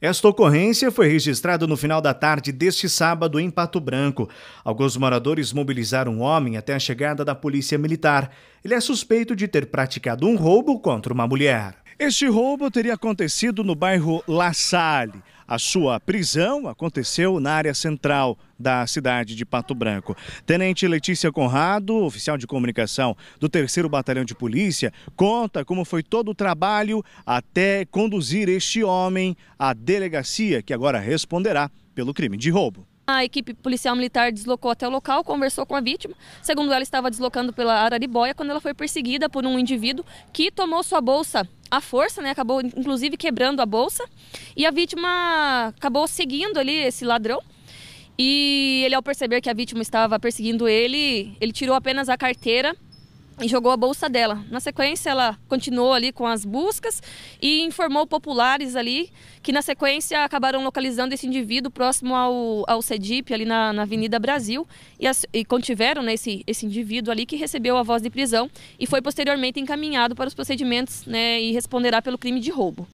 Esta ocorrência foi registrada no final da tarde deste sábado em Pato Branco. Alguns moradores mobilizaram um homem até a chegada da polícia militar. Ele é suspeito de ter praticado um roubo contra uma mulher. Este roubo teria acontecido no bairro La Salle. A sua prisão aconteceu na área central da cidade de Pato Branco. Tenente Letícia Conrado, oficial de comunicação do 3 Batalhão de Polícia, conta como foi todo o trabalho até conduzir este homem à delegacia, que agora responderá pelo crime de roubo. A equipe policial militar deslocou até o local, conversou com a vítima. Segundo ela, estava deslocando pela Araribóia quando ela foi perseguida por um indivíduo que tomou sua bolsa a força, né? Acabou inclusive quebrando a bolsa e a vítima acabou seguindo ali esse ladrão. E ele, ao perceber que a vítima estava perseguindo ele, ele tirou apenas a carteira e jogou a bolsa dela. Na sequência, ela continuou ali com as buscas e informou populares ali que, na sequência, acabaram localizando esse indivíduo próximo ao, ao CEDIP, ali na, na Avenida Brasil, e, as, e contiveram né, esse, esse indivíduo ali que recebeu a voz de prisão e foi posteriormente encaminhado para os procedimentos né, e responderá pelo crime de roubo.